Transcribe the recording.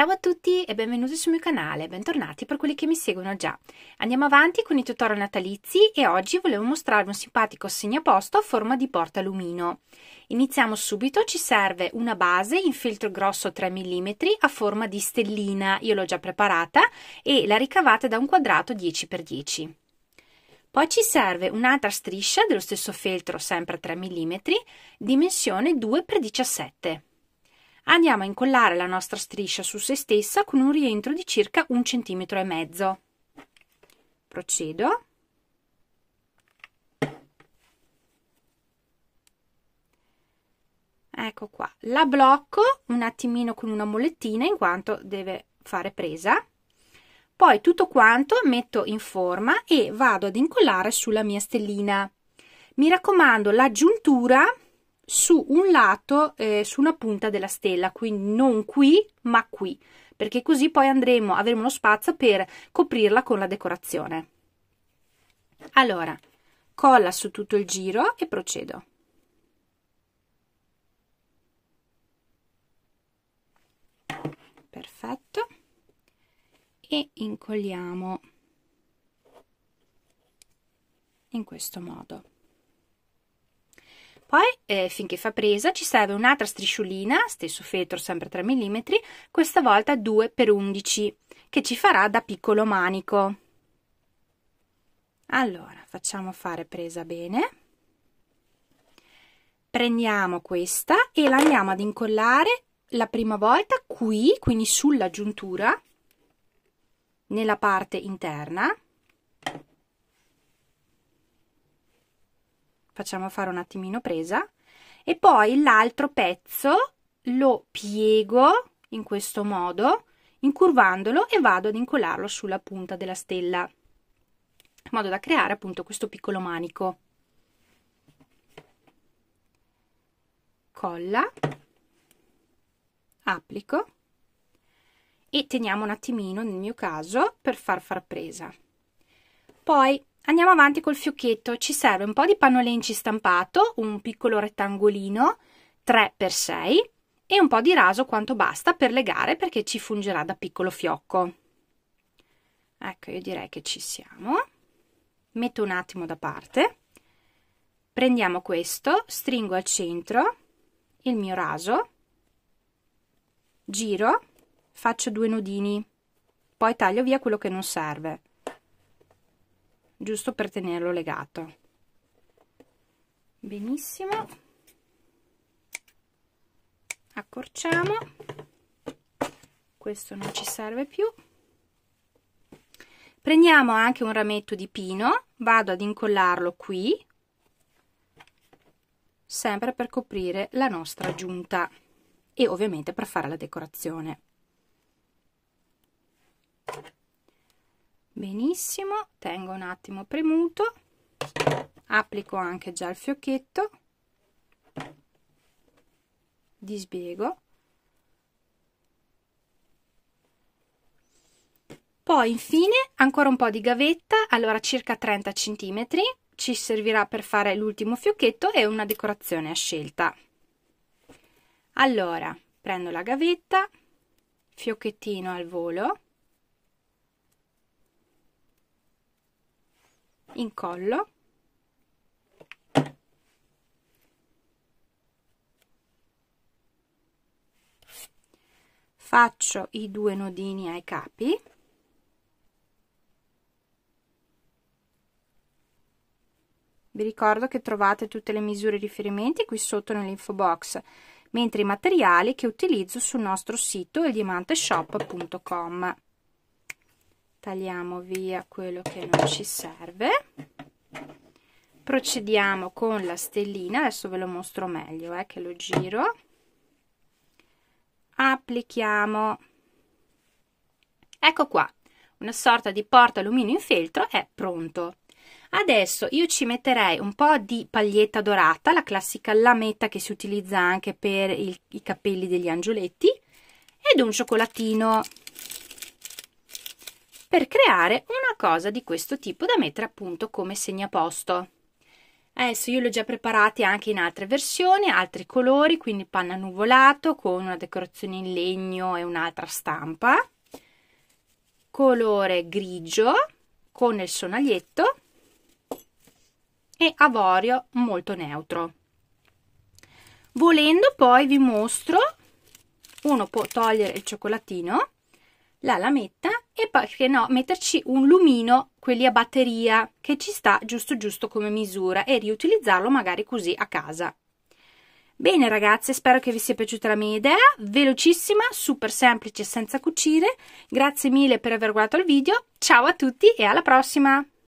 Ciao a tutti e benvenuti sul mio canale, bentornati per quelli che mi seguono già. Andiamo avanti con i tutorial natalizi e oggi volevo mostrarvi un simpatico segnaposto a forma di porta lumino. Iniziamo subito, ci serve una base in filtro grosso 3 mm a forma di stellina, io l'ho già preparata, e la ricavate da un quadrato 10x10. Poi ci serve un'altra striscia dello stesso feltro, sempre 3 mm, dimensione 2x17. Andiamo a incollare la nostra striscia su se stessa con un rientro di circa un centimetro e mezzo. Procedo. Ecco qua, la blocco un attimino con una mollettina in quanto deve fare presa. Poi tutto quanto metto in forma e vado ad incollare sulla mia stellina. Mi raccomando, la giuntura su un lato, eh, su una punta della stella, quindi non qui, ma qui, perché così poi andremo, avremo lo spazio per coprirla con la decorazione. Allora, colla su tutto il giro e procedo. Perfetto. E incolliamo in questo modo. Poi, eh, finché fa presa, ci serve un'altra strisciolina, stesso feltro, sempre 3 mm, questa volta 2x11, che ci farà da piccolo manico. Allora, facciamo fare presa bene. Prendiamo questa e la andiamo ad incollare la prima volta qui, quindi sulla giuntura, nella parte interna facciamo fare un attimino presa e poi l'altro pezzo lo piego in questo modo incurvandolo e vado ad incollarlo sulla punta della stella in modo da creare appunto questo piccolo manico colla applico e teniamo un attimino nel mio caso per far far presa poi Andiamo avanti col fiocchetto, ci serve un po' di pannolenti stampato, un piccolo rettangolino 3x6 e un po' di raso quanto basta per legare perché ci fungerà da piccolo fiocco. Ecco, io direi che ci siamo. Metto un attimo da parte. Prendiamo questo, stringo al centro il mio raso, giro, faccio due nodini, poi taglio via quello che non serve giusto per tenerlo legato benissimo accorciamo questo non ci serve più prendiamo anche un rametto di pino vado ad incollarlo qui sempre per coprire la nostra giunta e ovviamente per fare la decorazione benissimo tengo un attimo premuto applico anche già il fiocchetto dispiego poi infine ancora un po di gavetta allora circa 30 centimetri ci servirà per fare l'ultimo fiocchetto e una decorazione a scelta allora prendo la gavetta fiocchettino al volo in collo faccio i due nodini ai capi vi ricordo che trovate tutte le misure e riferimenti qui sotto nell'info box mentre i materiali che utilizzo sul nostro sito il diamanteshop.com tagliamo via quello che non ci serve procediamo con la stellina adesso ve lo mostro meglio eh, che lo giro applichiamo ecco qua una sorta di porta alluminio in feltro è pronto adesso io ci metterei un po' di paglietta dorata la classica lametta che si utilizza anche per il, i capelli degli angioletti ed un cioccolatino per creare una cosa di questo tipo da mettere appunto come segnaposto. Adesso io li ho già preparati anche in altre versioni, altri colori, quindi panna nuvolato con una decorazione in legno e un'altra stampa, colore grigio con il sonaglietto e avorio molto neutro. Volendo poi vi mostro, uno può togliere il cioccolatino la lametta e poi che no metterci un lumino quelli a batteria che ci sta giusto giusto come misura e riutilizzarlo magari così a casa bene ragazze spero che vi sia piaciuta la mia idea velocissima super semplice senza cucire grazie mille per aver guardato il video ciao a tutti e alla prossima